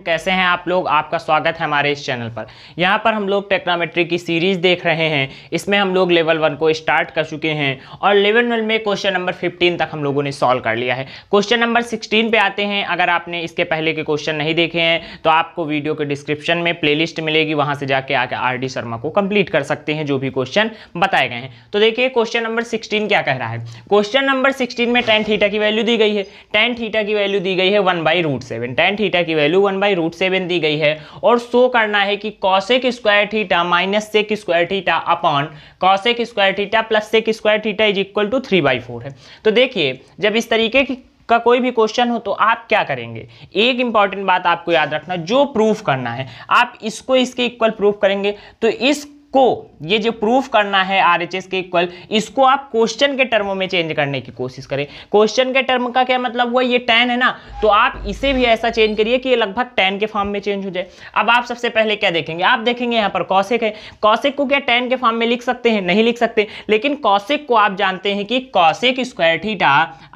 तो कैसे हैं आप लोग आपका स्वागत है हमारे इस चैनल पर यहाँ पर हम लोग टेक्नोमेट्री की सीरीज देख रहे हैं इसमें हम लोग लेवल वन को स्टार्ट कर चुके हैं और लेवल वन में क्वेश्चन नंबर 15 तक हम लोगों ने सॉल्व कर लिया है क्वेश्चन नंबर 16 पे आते हैं अगर आपने इसके पहले के क्वेश्चन नहीं देखे हैं तो आपको वीडियो के डिस्क्रिप्शन में प्ले मिलेगी वहाँ से जाके आके आर शर्मा को कंप्लीट कर सकते हैं जो भी क्वेश्चन बताए गए हैं तो देखिए क्वेश्चन नंबर सिक्सटीन क्या कह रहा है क्वेश्चन नंबर सिक्सटीन में टेन थीटा की वैल्यू दी गई है टेन थीटा की वैल्यू दी गई है one by root seven theta की value one by by root seven दी गई है और शो करना है कि cosec square theta minus sec square theta upon cosec square theta plus sec square theta is equal to three by four है तो देखिए जब इस तरीके की का कोई भी क्वेश्चन हो तो आप क्या करेंगे एक इंपॉर्टेंट बात आपको याद रखना जो प्रूफ करना है आप इसको इसके इक्वल प्रूफ करेंगे तो इस को ये जो प्रूफ करना है आर एच एस के इक्वल इसको आप क्वेश्चन के टर्मों में चेंज करने की कोशिश करें क्वेश्चन के टर्म का क्या मतलब हुआ ये टेन है ना तो आप इसे भी ऐसा चेंज करिए कि ये लगभग टेन के फॉर्म में चेंज हो जाए अब आप सबसे पहले क्या देखेंगे आप देखेंगे यहाँ पर कौशिक है कौशिक को क्या टेन के फॉर्म में लिख सकते हैं नहीं लिख सकते लेकिन कौशिक को आप जानते हैं कि कौशिक स्क्वायर थीटा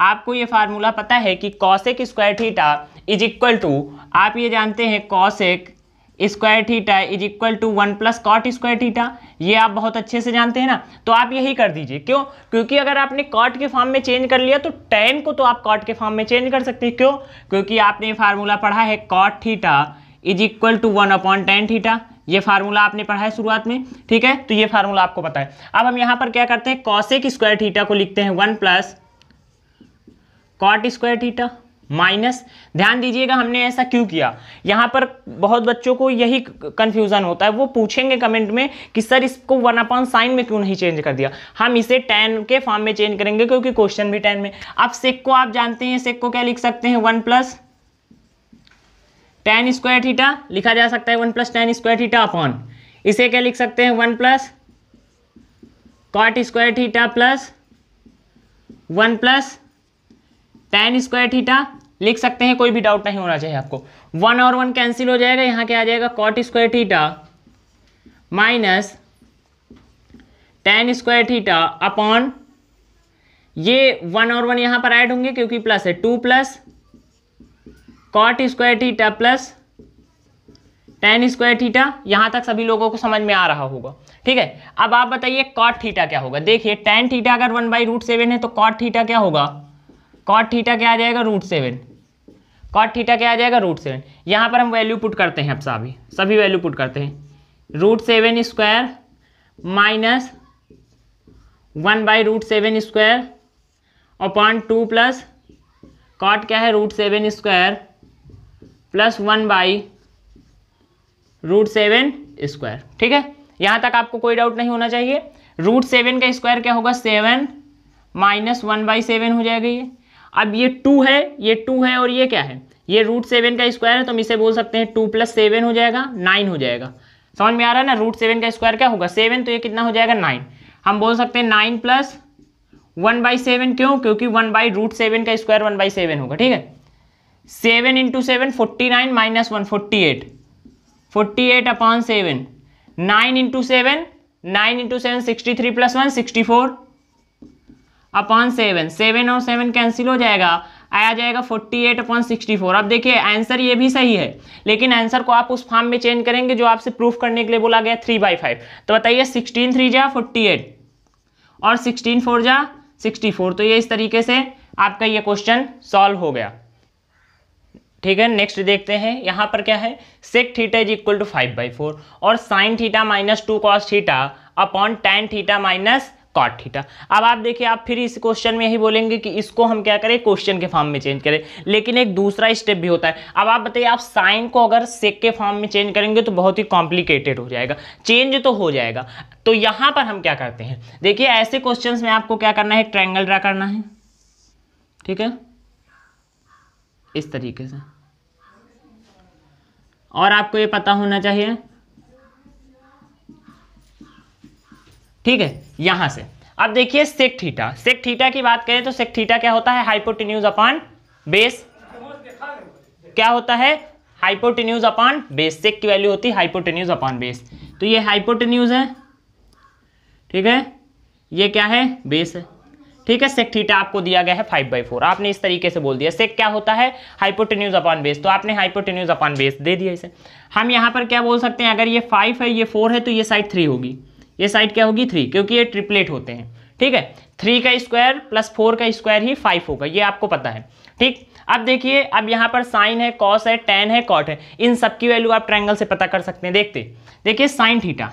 आपको ये फार्मूला पता है कि cosec square theta is equal to आप ये जानते हैं cosec square theta is equal to one plus cot square theta ये आप बहुत अच्छे से जानते हैं ना तो आप यही कर दीजिए क्यों क्योंकि अगर आपने कॉट के फॉर्म में चेंज कर लिया तो टेन को तो आप कॉट के फॉर्म में चेंज कर सकते हैं क्यों क्योंकि आपने ये फार्मूला पढ़ा है cot theta is equal to one upon tan theta ये फार्मूला आपने पढ़ा है शुरुआत में ठीक है तो ये फार्मूला आपको पता है अब हम यहाँ पर क्या करते हैं कॉसेक स्क्वायर थीटा को लिखते हैं one plus cot square theta minus ध्यान दीजिएगा हमने ऐसा क्यों किया यहाँ पर बहुत बच्चों को यही कन्फ्यूज़न होता है वो पूछेंगे कमेंट में कि सर इसको वन अपॉन साइन में क्यों नहीं चेंज कर दिया हम इसे टेन के फॉर्म में चेंज करेंगे क्योंकि क्वेश्चन भी टेन में अब सेक को आप जानते हैं सेक को क्या लिख सकते हैं one plus tan square theta लिखा जा सकता है one plus tan square theta upon इसे क्या लिख सकते हैं one plus cot square theta plus one plus tan square theta लिख सकते हैं कोई भी डाउट नहीं होना चाहिए आपको वन और वन कैंसिल हो जाएगा यहाँ क्या आ जाएगा cot square theta minus tan square theta upon ये वन और वन यहाँ पर ऐड होंगे क्योंकि प्लस है two plus cot square theta plus tan square theta यहाँ तक सभी लोगों को समझ में आ रहा होगा ठीक है अब आप बताइए कॉट थीटा क्या होगा देखिए टेन थीटा अगर वन बाई रूट सेवन है तो कॉट थीटा क्या होगा कॉट थीटा क्या आ जाएगा रूट सेवन कॉट थीटा क्या आ जाएगा रूट सेवन यहाँ पर हम वैल्यू पुट करते हैं अब सभी सभी वैल्यू पुट करते हैं root seven square minus one by root seven square upon two plus cot क्या है root seven square plus one by root seven square ठीक है यहाँ तक आपको कोई डाउट नहीं होना चाहिए रूट सेवन का स्क्वायर क्या होगा seven minus one by seven हो जाएगा ये अब ये टू है ये टू है और ये क्या है ये रूट सेवन का स्क्वायर है तो हम इसे बोल सकते हैं टू प्लस सेवन हो जाएगा नाइन हो जाएगा समझ में आ रहा है ना रूट सेवन का स्क्वायर क्या होगा सेवन तो ये कितना हो जाएगा नाइन हम बोल सकते हैं nine plus one by seven क्यों क्योंकि वन बाई रूट सेवन का स्क्वायर वन बाई सेवन होगा ठीक है seven into seven forty nine minus one forty eight forty eight upon seven nine into seven nine into seven sixty three plus one sixty four upon seven seven और seven cancel हो जाएगा आया जाएगा 48 eight upon sixty अब देखिए answer ये भी सही है लेकिन आंसर को आप उस फॉर्म में चेंज करेंगे जो आपसे प्रूफ करने के लिए बोला गया थ्री बाई फाइव तो बताइए सिक्सटीन थ्री जा फोर्टी एट और सिक्सटीन फोर जा सिक्सटी फोर तो ये इस तरीके से आपका ये क्वेश्चन सॉल्व हो गया ठीक है नेक्स्ट देखते हैं यहाँ पर क्या है sec theta is equal to five by four और sine theta minus two cos theta upon tan theta minus cot theta अब आप देखिए आप फिर इस क्वेश्चन में यही बोलेंगे कि इसको हम क्या करें क्वेश्चन के फॉर्म में चेंज करें लेकिन एक दूसरा स्टेप भी होता है अब आप बताइए आप साइन को अगर सेक के फॉर्म में चेंज करेंगे तो बहुत ही कॉम्प्लिकेटेड हो जाएगा चेंज तो हो जाएगा तो यहाँ पर हम क्या करते हैं देखिए ऐसे क्वेश्चन में आपको क्या करना है ट्रैंगल ड्रा करना है ठीक है इस तरीके से और आपको ये पता होना चाहिए ठीक है यहां से अब देखिए सेक थीटा सेक थीटा की बात करें तो सेक थीटा क्या होता है हाइपोटिन्यूज अपॉन बेस क्या होता है हाइपोटिन्यूज अपॉन बेस सेक की वैल्यू होती है हाइपोटिन्यूज अपॉन बेस तो ये हाइपोटिन्यूज है ठीक है ये क्या है बेस है ठीक है सेक थीटा आपको दिया गया है फाइव बाई फोर आपने इस तरीके से बोल दिया सेक क्या होता है हाइपोटिन्यूज अपॉन बेस तो आपने हाइपोटिन्यूज अपॉन बेस दे दिया इसे हम यहाँ पर क्या बोल सकते हैं अगर ये फाइव है ये फोर है तो ये साइड थ्री होगी ये साइड क्या होगी थ्री क्योंकि ये ट्रिपलेट होते हैं ठीक है थ्री का स्क्वायर प्लस फोर का स्क्वायर ही फाइव होगा ये आपको पता है ठीक अब देखिए अब यहाँ पर साइन है कॉस है टेन है कॉट है इन सब की वैल्यू आप ट्रैंगल से पता कर सकते हैं देखते देखिए साइन थीटा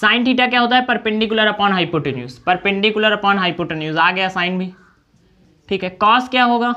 साइन थीटा क्या होता है perpendicular upon hypotenuse perpendicular upon hypotenuse आ गया साइन भी ठीक है कॉस क्या होगा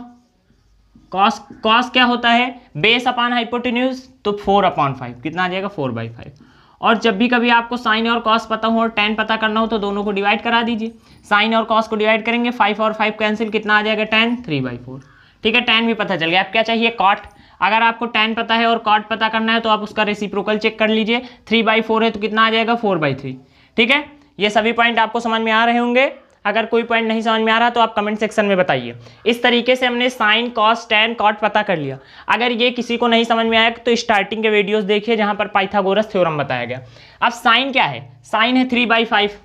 कॉस कॉस क्या होता है बेस अपॉन हाइपोटेन्यूज तो फोर अपॉन फाइव कितना आ जाएगा फोर बाई फाइव और जब भी कभी आपको साइन और कॉस पता हो और टेन पता करना हो तो दोनों को डिवाइड करा दीजिए साइन और कॉस को डिवाइड करेंगे फाइव और फाइव कैंसिल कितना आ जाएगा टेन थ्री बाई फोर ठीक है टेन भी पता चल गया आप क्या चाहिए कॉट अगर आपको टेन पता है और कॉट पता करना है तो आप उसका रेसिप्रोकल चेक कर लीजिए थ्री बाई फोर है तो कितना आ जाएगा फोर बाई थ्री ठीक है ये सभी पॉइंट आपको समझ में आ रहे होंगे अगर कोई पॉइंट नहीं समझ में आ रहा तो आप कमेंट सेक्शन में बताइए इस तरीके से हमने साइन कॉस टेन कॉट पता कर लिया अगर ये किसी को नहीं समझ में आया तो स्टार्टिंग के वीडियोस देखिए जहां पर पाइथागोरस थ्योरम बताया गया अब साइन क्या है साइन है थ्री बाई फाइव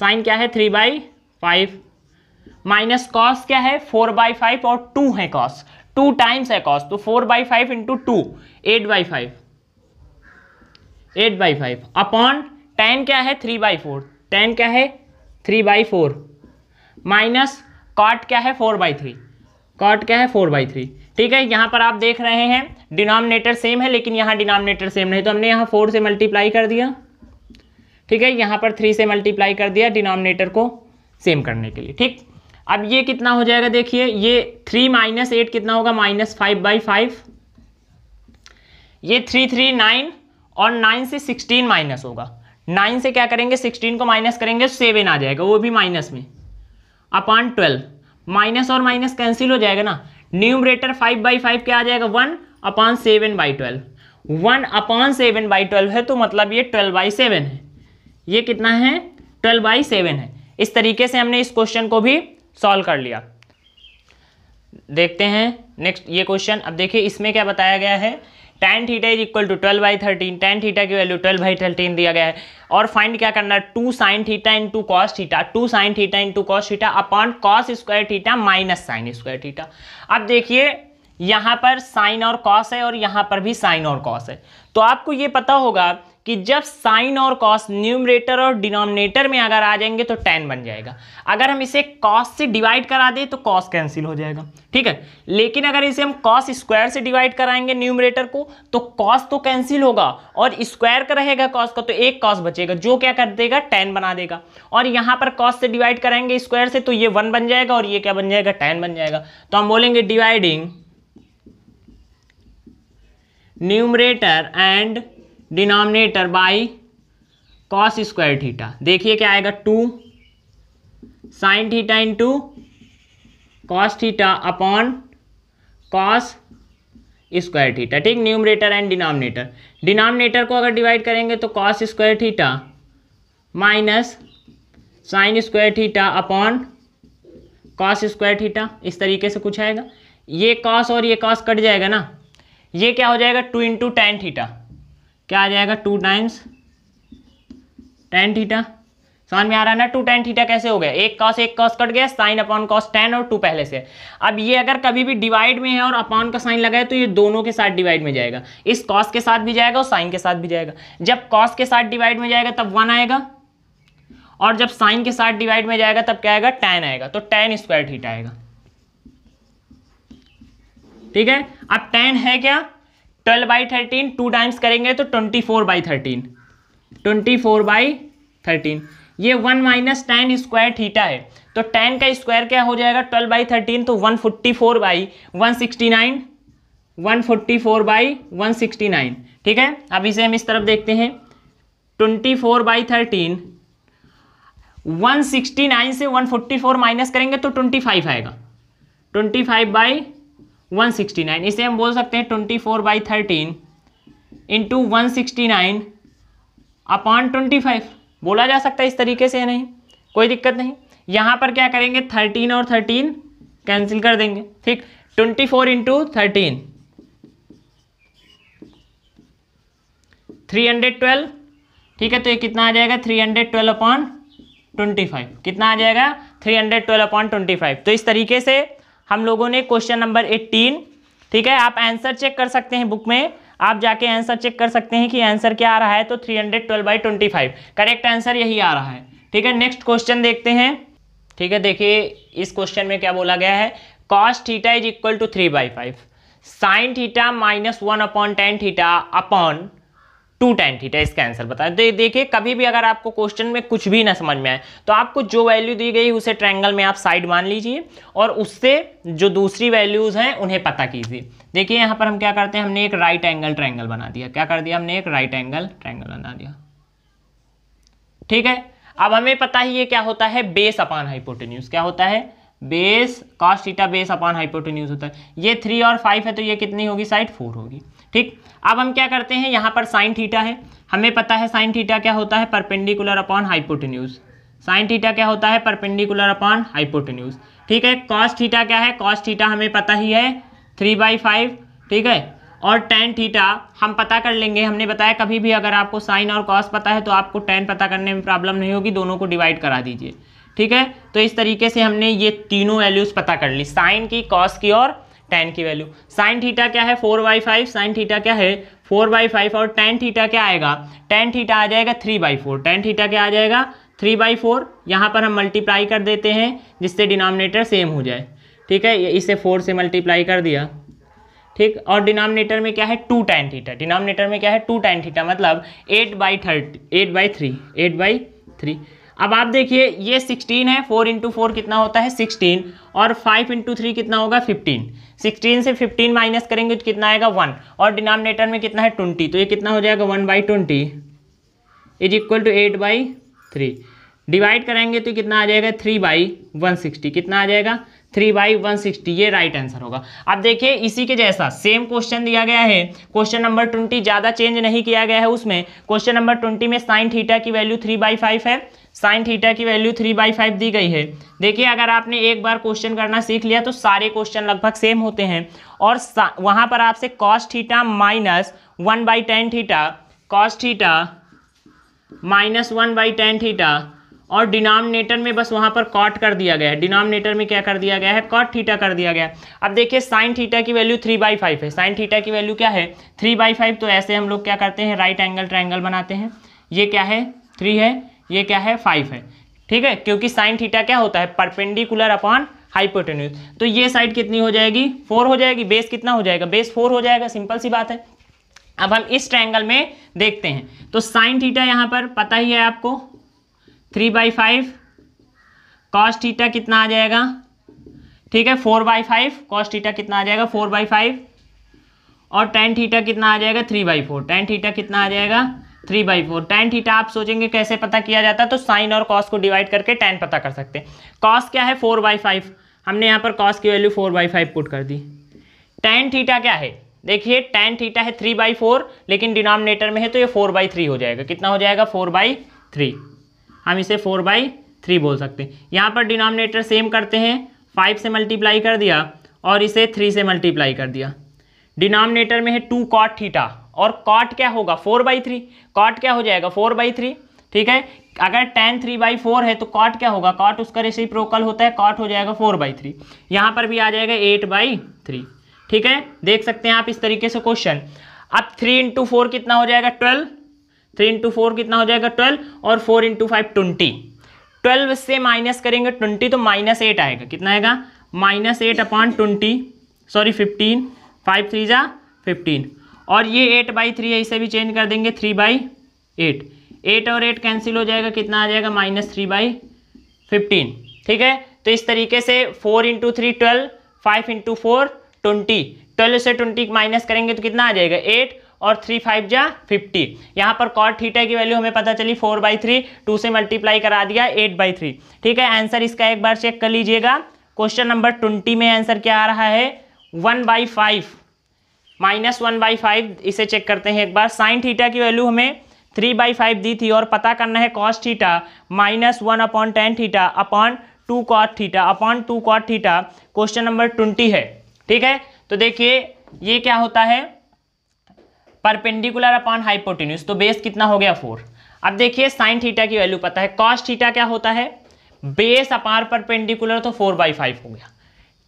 साइन क्या है three by five minus cos क्या है फोर बाई फाइव और टू है कॉस टू टाइम्स है कॉस तो four by five into two eight by five eight by five upon tan क्या है थ्री बाई फोर टेन क्या है three by four minus cot क्या है फोर बाई थ्री कॉट क्या है फोर बाई थ्री ठीक है यहाँ पर आप देख रहे हैं डिनोमिनेटर सेम है लेकिन यहाँ डिनोमिनेटर सेम नहीं तो हमने यहाँ फोर से मल्टीप्लाई कर दिया ठीक है यहाँ पर थ्री से मल्टीप्लाई कर दिया डिनोमिनेटर को सेम करने के लिए ठीक अब ये कितना हो जाएगा देखिए ये थ्री माइनस एट कितना होगा माइनस फाइव बाई फाइव ये थ्री थ्री नाइन और नाइन से सिक्सटीन माइनस होगा नाइन से क्या करेंगे सिक्सटीन को माइनस करेंगे सेवन आ जाएगा वो भी माइनस में अपॉन ट्वेल्व माइनस और माइनस कैंसिल हो जाएगा ना न्यूमरेटर फाइव बाई फाइव क्या आ जाएगा one upon seven by twelve one upon seven by twelve है तो मतलब ये ट्वेल्व बाई सेवन है ये कितना है ट्वेल्व बाई सेवन है इस तरीके से हमने इस क्वेश्चन को भी सॉल्व कर लिया देखते हैं नेक्स्ट ये क्वेश्चन अब देखिए इसमें क्या बताया गया है tan theta is equal to twelve by thirteen tan theta की वैल्यू ट्वेल्व बाई थर्टीन दिया गया है और फाइंड क्या करना है two sine theta two cos theta two sine theta two cos theta upon cos square theta minus sine square theta अब देखिए यहाँ पर साइन और कॉस है और यहाँ पर भी साइन और कॉस है तो आपको ये पता होगा कि जब साइन और कॉस न्यूमरेटर और डिनोमिनेटर में अगर आ जाएंगे तो टेन बन जाएगा अगर हम इसे कॉस से डिवाइड करा दें तो कॉस कैंसिल हो जाएगा ठीक है लेकिन अगर इसे हम कॉस स्क्वायर से डिवाइड कराएंगे न्यूमरेटर को तो कॉस तो कैंसिल होगा और स्क्वायर का रहेगा कॉस का तो एक कॉस बचेगा जो क्या कर देगा टेन बना देगा और यहाँ पर कॉस से डिवाइड कराएंगे स्क्वायर से तो ये वन बन जाएगा और ये क्या बन जाएगा टेन बन जाएगा तो हम बोलेंगे dividing numerator and denominator by cos square theta देखिए क्या आएगा two sine theta into cos theta upon cos square theta ठीक न्यूमरेटर एंड डिनोमिनेटर डिनोमिनेटर को अगर डिवाइड करेंगे तो cos square theta minus sine square theta upon cos square theta इस तरीके से कुछ आएगा ये कॉस और ये कॉस कट जाएगा ना ये क्या हो जाएगा टू इंटू टेन थीटा क्या आ जाएगा टू टाइम्स टेन थीटा समझ में आ रहा है ना टू टेन थीटा कैसे हो गया एक कॉस एक कॉस कट गया साइन अपॉन कॉस टेन और टू पहले से अब ये अगर कभी भी डिवाइड में है और अपॉन का साइन लगाए तो ये दोनों के साथ डिवाइड में जाएगा इस कॉस के साथ भी जाएगा और साइन के साथ भी जाएगा जब कॉस के साथ डिवाइड में जाएगा तब वन आएगा और जब साइन के साथ डिवाइड में जाएगा तब क्या आएगा टेन आएगा तो टेन स्क्वायर थीटा आएगा ठीक है अब टेन है क्या 12 बाई थर्टीन टू टाइम्स करेंगे तो 24 four by thirteen twenty four by thirteen ये one minus tan square theta है तो टेन का स्क्वायर क्या हो जाएगा 12 बाई थर्टीन तो 144 forty four by one sixty nine ठीक है अब इसे हम इस तरफ देखते हैं 24 फोर बाई थर्टीन वन से 144 माइनस करेंगे तो 25 आएगा 25 फाइव बाई 169 इसे हम बोल सकते हैं 24 four by thirteen into one sixty nine upon twenty five बोला जा सकता है इस तरीके से नहीं कोई दिक्कत नहीं यहाँ पर क्या करेंगे थर्टीन और थर्टीन कैंसिल कर देंगे ठीक twenty four into thirteen three hundred twelve ठीक है तो ये कितना आ जाएगा three hundred twelve upon twenty five कितना आ जाएगा three hundred twelve upon twenty five तो इस तरीके से हम लोगों ने क्वेश्चन नंबर एट्टीन ठीक है आप आंसर चेक कर सकते हैं बुक में आप जाके आंसर चेक कर सकते हैं कि आंसर क्या आ रहा है तो three hundred twelve by twenty five correct answer यही आ रहा है ठीक है नेक्स्ट क्वेश्चन देखते हैं ठीक है देखिए इस क्वेश्चन में क्या बोला गया है cos theta is equal to three by five sine theta minus one upon tan theta upon two tan theta इसका आंसर बताया दे देखिए कभी भी अगर आपको क्वेश्चन में कुछ भी ना समझ में आए तो आपको जो वैल्यू दी गई उसे ट्रायंगल में आप साइड मान लीजिए और उससे जो दूसरी वैल्यूज़ हैं उन्हें पता कीजिए देखिए यहाँ पर हम क्या करते हैं हमने एक राइट एंगल ट्रायंगल बना दिया क्या कर दिया हमने एक राइट एंगल ट्रैंगल बना दिया ठीक है अब हमें पता ही ये क्या होता है बेस अपान हाइपोटेन्यूज क्या होता है base cos base upon hypotenuse होता है ये थ्री और फाइव है तो ये कितनी होगी साइड फोर होगी ठीक अब हम क्या करते हैं यहाँ पर साइन थीटा है हमें पता है साइन थीटा क्या होता है perpendicular upon hypotenuse sine theta क्या होता है परपेंडिकुलर अपॉन हाइपोटेन्यूज ठीक है कॉस थीटा क्या है कॉस थीटा हमें पता ही है थ्री बाई फाइव ठीक है और टेन थीटा हम पता कर लेंगे हमने बताया कभी भी अगर आपको साइन और कॉस पता है तो आपको टेन पता करने में प्रॉब्लम नहीं होगी दोनों को डिवाइड करा दीजिए ठीक है तो इस तरीके से हमने ये तीनों वैल्यूज़ पता कर ली साइन की कॉस की और टेन की वैल्यू साइन थीटा क्या है four by five sine theta क्या है फोर बाई फाइव और टेन थीटा क्या आएगा टेन थीटा आ जाएगा three by four tan theta क्या आ जाएगा थ्री बाई फोर यहाँ पर हम मल्टीप्लाई कर देते हैं जिससे डिनोमिनेटर सेम हो जाए ठीक है इसे फोर से मल्टीप्लाई कर दिया ठीक और डिनोमिनेटर में क्या है टू टेन थीटा डिनोमिनेटर में क्या है टू टेन थीटा मतलब eight by thirty eight by three eight by three अब आप देखिए ये 16 है 4 इंटू फोर कितना होता है 16 और 5 इंटू थ्री कितना होगा 15 16 से 15 माइनस करेंगे तो कितना आएगा 1 और डिनोमिनेटर में कितना है 20 तो ये कितना हो जाएगा 1 by twenty is equal to eight by three divide करेंगे तो कितना आ जाएगा थ्री बाई वन सिक्सटी कितना आ जाएगा थ्री बाई वन सिक्सटी ये राइट आंसर होगा अब देखिए इसी के जैसा सेम क्वेश्चन दिया गया है क्वेश्चन नंबर ट्वेंटी ज़्यादा चेंज नहीं किया गया है उसमें क्वेश्चन नंबर ट्वेंटी में साइन थीटा की वैल्यू थ्री बाई फाइव है साइन थीटा की वैल्यू थ्री बाई फाइव दी गई है देखिए अगर आपने एक बार क्वेश्चन करना सीख लिया तो सारे क्वेश्चन लगभग सेम होते हैं और वहाँ पर आपसे cos theta minus one by tan theta cos theta minus one by tan theta और डिनोमिनेटर में बस वहाँ पर कॉट कर दिया गया है डिनोमिनेटर में क्या कर दिया गया है कॉट थीटा कर दिया गया है अब देखिए साइन थीटा की वैल्यू थ्री बाई फाइव है साइन थीटा की वैल्यू क्या है थ्री बाई फाइव तो ऐसे हम लोग क्या करते हैं राइट एंगल ट्राइंगल बनाते हैं ये क्या है थ्री है ये क्या है फाइव है ठीक है क्योंकि साइन थीटा क्या होता है परपेंडिकुलर अपॉन हाइपोटेन्यूज तो ये साइड कितनी हो जाएगी फोर हो जाएगी बेस कितना हो जाएगा बेस फोर हो जाएगा सिंपल सी बात है अब हम इस ट्रैंगल में देखते हैं तो साइन थीटा यहाँ पर पता ही है आपको three by five cos theta कितना आ जाएगा ठीक है four by five cos theta कितना आ जाएगा फोर बाई फाइव और टेन थीटा कितना आ जाएगा three by four tan theta कितना आ जाएगा three by four tan theta आप सोचेंगे कैसे पता किया जाता है तो साइन और कॉस को डिवाइड करके टेन पता कर सकते हैं कॉस क्या है फोर बाई फाइव हमने यहाँ पर कॉस की value four by five put कर दी टेन थीटा क्या है देखिए टेन थीटा है थ्री बाई फोर लेकिन डिनोमिनेटर में है तो ये फोर बाई थ्री हो जाएगा कितना हो जाएगा फोर बाई थ्री हम इसे फोर बाई थ्री बोल सकते हैं यहाँ पर डिनोमिनेटर सेम करते हैं फाइव से मल्टीप्लाई कर दिया और इसे थ्री से मल्टीप्लाई कर दिया डिनोमिनेटर में है टू कॉट थीटा और कॉट क्या होगा फोर बाई थ्री कॉट क्या हो जाएगा फोर बाई थ्री ठीक है अगर टेन थ्री बाई फोर है तो कॉट क्या होगा कॉट उसका प्रोकल होता है कॉट हो जाएगा फोर बाई थ्री यहाँ पर भी आ जाएगा एट बाई थ्री ठीक है देख सकते हैं आप इस तरीके से क्वेश्चन अब थ्री इंटू फोर कितना हो जाएगा ट्वेल्व थ्री इंटू फोर कितना हो जाएगा ट्वेल्व और four into five twenty twelve से माइनस करेंगे ट्वेंटी तो माइनस एट आएगा कितना आएगा minus eight upon twenty sorry fifteen five three जा फिफ्टीन और ये एट बाई थ्री है इसे भी चेंज कर देंगे थ्री बाई एट एट और एट कैंसिल हो जाएगा कितना आ जाएगा माइनस थ्री बाई फिफ्टीन ठीक है तो इस तरीके से four into three twelve five into four twenty twelve से ट्वेंटी माइनस करेंगे तो कितना आ जाएगा एट और थ्री फाइव जा फिफ्टी यहाँ पर कॉट थीटा की वैल्यू हमें पता चली फोर बाई थ्री टू से मल्टीप्लाई करा दिया एट बाई थ्री ठीक है आंसर इसका एक बार चेक कर लीजिएगा क्वेश्चन नंबर ट्वेंटी में आंसर क्या आ रहा है one by five minus one by five इसे चेक करते हैं एक बार साइन थीटा की वैल्यू हमें थ्री बाई फाइव दी थी और पता करना है cos theta minus one upon tan theta upon two cot theta upon two cot theta question number twenty है ठीक है तो देखिए ये क्या होता है परपेंडिकुलर अपॉन हाइपोटिन्यूस तो बेस कितना हो गया फोर अब देखिए साइन थीटा की वैल्यू पता है कॉस्ट थीटा क्या होता है बेस अपार परपेंडिकुलर तो फोर बाई फाइव हो गया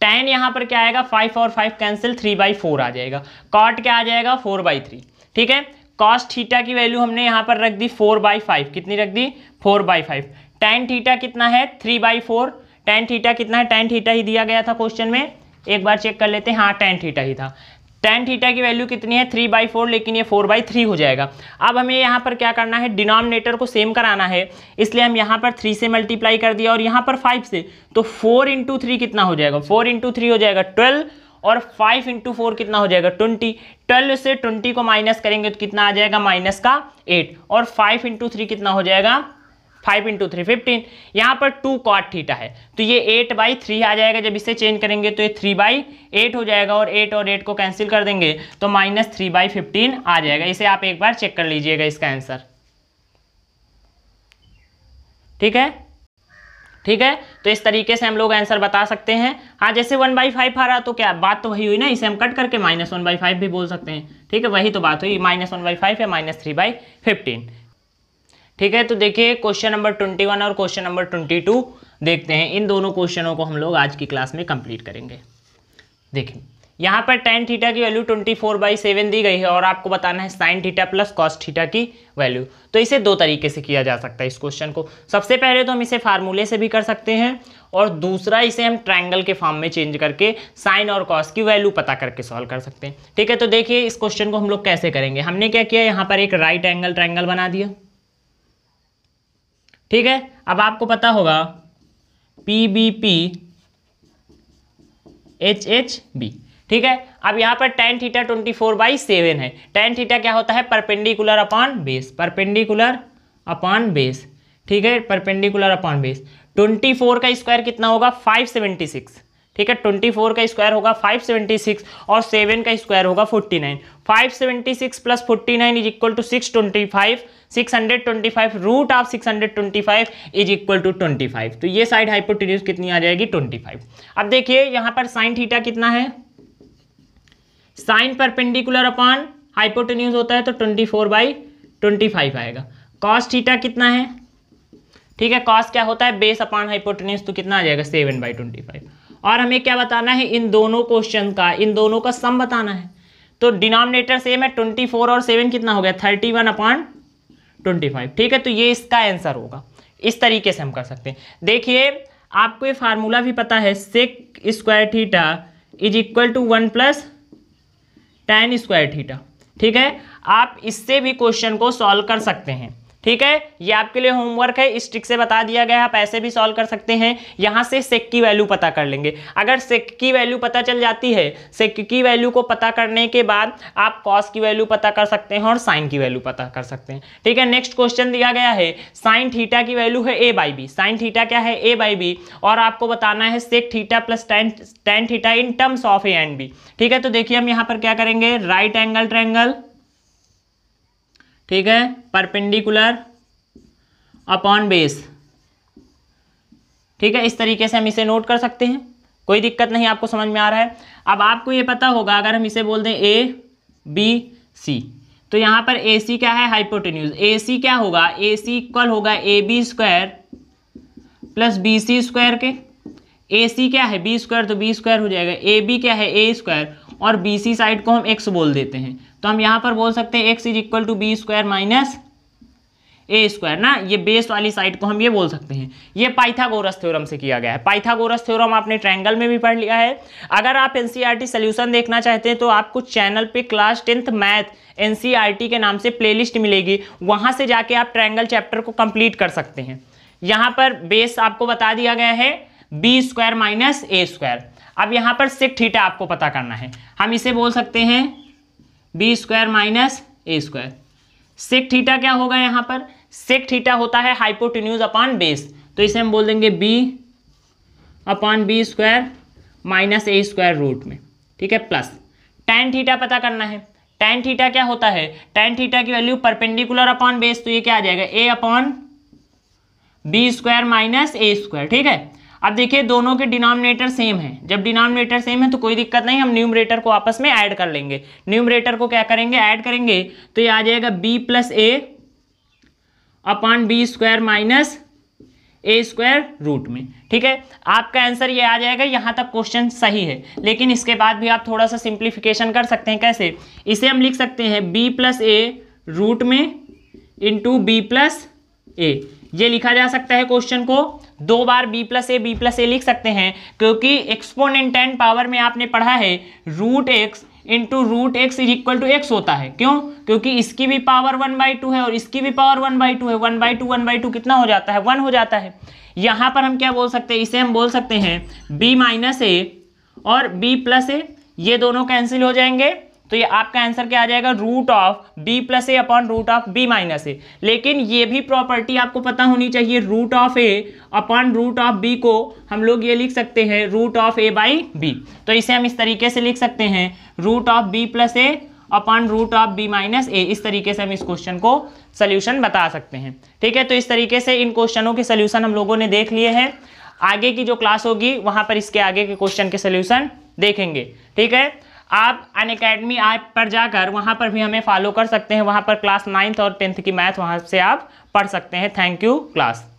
टेन यहाँ पर क्या आएगा फाइव और five cancel three by four आ जाएगा कॉट क्या आ जाएगा फोर बाई थ्री ठीक है कॉस्ट थीटा की वैल्यू हमने यहाँ पर रख दी फोर बाई फाइव कितनी रख दी four by five tan theta कितना है three by four tan theta कितना है टेन थीटा ही दिया गया था क्वेश्चन में एक बार चेक कर लेते हैं हाँ टेन थीटा ही था टेन थीटा की वैल्यू कितनी है थ्री बाई फोर लेकिन ये फोर बाई थ्री हो जाएगा अब हमें यहाँ पर क्या करना है डिनोमिनेटर को सेम कराना है इसलिए हम यहाँ पर थ्री से मल्टीप्लाई कर दिया और यहाँ पर फाइव से तो फोर इंटू थ्री कितना हो जाएगा फोर इंटू थ्री हो जाएगा ट्वेल्व और फाइव इंटू फोर कितना हो जाएगा ट्वेंटी ट्वेल्व से ट्वेंटी को माइनस करेंगे तो कितना आ जाएगा माइनस का एट और फाइव इंटू थ्री कितना हो जाएगा फाइव इंटू थ्री फिफ्टीन यहाँ पर टू कॉट थीटा है तो ये एट बाई थ्री आ जाएगा जब इसे चेंज करेंगे तो ये थ्री बाई एट हो जाएगा और एट और एट को कैंसिल कर देंगे तो माइनस थ्री बाई फिफ्टीन आ जाएगा इसे आप एक बार चेक कर लीजिएगा इसका आंसर ठीक है ठीक है तो इस तरीके से हम लोग आंसर बता सकते हैं हाँ जैसे वन बाई फाइव आ रहा तो क्या बात तो वही हुई ना इसे हम कट करके माइनस वन बाई फाइव भी बोल सकते हैं ठीक है वही तो बात हुई माइनस वन बाई फाइव या माइनस थ्री बाई फिफ्टीन ठीक है तो देखिए क्वेश्चन नंबर ट्वेंटी वन और क्वेश्चन नंबर ट्वेंटी टू देखते हैं इन दोनों क्वेश्चनों को हम लोग आज की क्लास में कंप्लीट करेंगे देखिए यहाँ पर टेन थीटा की value twenty four by seven दी गई है और आपको बताना है sine theta plus cos theta की वैल्यू तो इसे दो तरीके से किया जा सकता है इस क्वेश्चन को सबसे पहले तो हम इसे फार्मूले से भी कर सकते हैं और दूसरा इसे हम ट्रायंगल के फॉर्म में चेंज करके साइन और कॉस की वैल्यू पता करके सॉल्व कर सकते हैं ठीक है तो देखिए इस क्वेश्चन को हम लोग कैसे करेंगे हमने क्या किया यहाँ पर एक राइट एंगल ट्रायंगल बना दिया ठीक है अब आपको पता होगा P B P H H B ठीक है अब यहाँ पर tan theta twenty four by seven है टेन थीटा क्या होता है perpendicular upon base perpendicular upon base ठीक है perpendicular upon base twenty four का स्क्वायर कितना होगा फाइव सेवेंटी सिक्स ठीक है ट्वेंटी फोर का स्क्वायर होगा फाइव सेवेंटी सिक्स और सेवन का स्क्वायर होगा forty nine five seventy six plus forty nine is equal to six twenty five 625 root of 625 is equal to 25 तो ये साइड हाइपोटेन्यूज कितनी आ जाएगी 25 अब देखिए यहां पर साइन थीटा कितना है साइन परपेंडिकुलर अपॉन हाइपोटेन्यूज होता है तो 24 फोर बाई ट्वेंटी आएगा कॉस थीटा कितना है ठीक है कॉस क्या होता है बेस अपॉन हाइपोटेन्यूज तो कितना आ जाएगा सेवन बाई ट्वेंटी फाइव और हमें क्या बताना है इन दोनों क्वेश्चन का इन दोनों का सम बताना है तो डिनोमिनेटर सेम है ट्वेंटी फोर और सेवन कितना हो गया thirty one upon twenty five ठीक है तो ये इसका आंसर होगा इस तरीके से हम कर सकते हैं देखिए आपको ये फार्मूला भी पता है sec square theta is equal to one plus tan square theta ठीक है आप इससे भी क्वेश्चन को सॉल्व कर सकते हैं ठीक है ये आपके लिए होमवर्क है इस ट्रिक से बता दिया गया आप ऐसे भी सॉल्व कर सकते हैं यहाँ से सेक की वैल्यू पता कर लेंगे अगर सेक की वैल्यू पता चल जाती है सेक की वैल्यू को पता करने के बाद आप कॉस की वैल्यू पता कर सकते हैं और साइन की वैल्यू पता कर सकते हैं ठीक है नेक्स्ट क्वेश्चन दिया गया है साइन थीटा की वैल्यू है A by B sine theta क्या है ए बाई बी और आपको बताना है sec theta plus tan tan theta in terms of A and B ठीक है तो देखिए हम यहाँ पर क्या करेंगे राइट एंगल ट्रैंगल ठीक है परपेंडिकुलर अपॉन बेस ठीक है इस तरीके से हम इसे नोट कर सकते हैं कोई दिक्कत नहीं आपको समझ में आ रहा है अब आपको ये पता होगा अगर हम इसे बोल दें ए बी सी तो यहाँ पर ए सी क्या है हाइपोटेन्यूज ए सी क्या होगा ए सी इक्वल होगा A B square plus B C square के ए सी क्या है बी स्क्वायर तो बी स्क्वायर हो जाएगा ए बी क्या है ए स्क्वायर और बी सी साइड को हम एक्स बोल देते हैं तो हम यहाँ पर बोल सकते हैं X is equal to B square minus A square ना ये बेस वाली साइड को हम ये बोल सकते हैं ये पाइथागोरस थ्योरम से किया गया है पाइथागोरस थ्योरम आपने ट्रायंगल में भी पढ़ लिया है अगर आप एनसीईआरटी सोल्यूशन e देखना चाहते हैं तो आपको चैनल पे क्लास टेंथ मैथ एनसीईआरटी के नाम से प्लेलिस्ट मिलेगी वहाँ से जाके आप ट्रायंगल चैप्टर को कंप्लीट कर सकते हैं यहाँ पर बेस आपको बता दिया गया है B square minus A square अब यहाँ पर सिक थीटा आपको पता करना है हम इसे बोल सकते हैं B square minus A square sec theta क्या होगा यहां पर सेक थीटा होता है हाइपोटिन्यूज अपॉन बेस तो इसे हम बोल देंगे B upon B square minus A square root में ठीक है प्लस टेन थीटा पता करना है टेन थीटा क्या होता है टेन थीटा की वैल्यू परपेंडिकुलर अपॉन बेस तो ये क्या आ जाएगा A upon B square minus A square ठीक है अब देखिए दोनों के डिनोमिनेटर सेम है जब डिनोमिनेटर सेम है तो कोई दिक्कत नहीं हम न्यूमरेटर को आपस में ऐड कर लेंगे न्यूमरेटर को क्या करेंगे ऐड करेंगे तो ये आ जाएगा B plus A upon B square minus A square root में ठीक है आपका आंसर ये आ जाएगा यहाँ तक क्वेश्चन सही है लेकिन इसके बाद भी आप थोड़ा सा सिंप्लीफिकेशन कर सकते हैं कैसे इसे हम लिख सकते हैं बी प्लस ए रूट में इंटू बी प्लस ए ये लिखा जा सकता है क्वेश्चन को दो बार B plus A B plus A लिख सकते हैं क्योंकि एक्सपोनेंट एंड पावर में आपने पढ़ा है root X into root X is equal to X होता है क्यों क्योंकि इसकी भी पावर वन बाई टू है और इसकी भी पावर वन बाई टू है one by two one by two कितना हो जाता है वन हो जाता है यहाँ पर हम क्या बोल सकते हैं इसे हम बोल सकते हैं बी माइनस ए और बी प्लस ए ये दोनों कैंसिल हो जाएंगे तो ये आपका आंसर क्या आ जाएगा root of B plus A upon root of B minus A लेकिन ये भी प्रॉपर्टी आपको पता होनी चाहिए root of A upon root of B को हम लोग ये लिख सकते हैं root of A by B तो इसे हम इस तरीके से लिख सकते हैं root of B plus A upon root of B minus A इस तरीके से हम इस क्वेश्चन को सोल्यूशन बता सकते हैं ठीक है तो इस तरीके से इन क्वेश्चनों के सोल्यूशन हम लोगों ने देख लिए हैं आगे की जो क्लास होगी वहां पर इसके आगे के क्वेश्चन के सोल्यूशन देखेंगे ठीक है आप अन अकेडमी ऐप पर जाकर वहाँ पर भी हमें फॉलो कर सकते हैं वहाँ पर क्लास नाइन्थ और टेंथ की मैथ वहाँ से आप पढ़ सकते हैं थैंक यू क्लास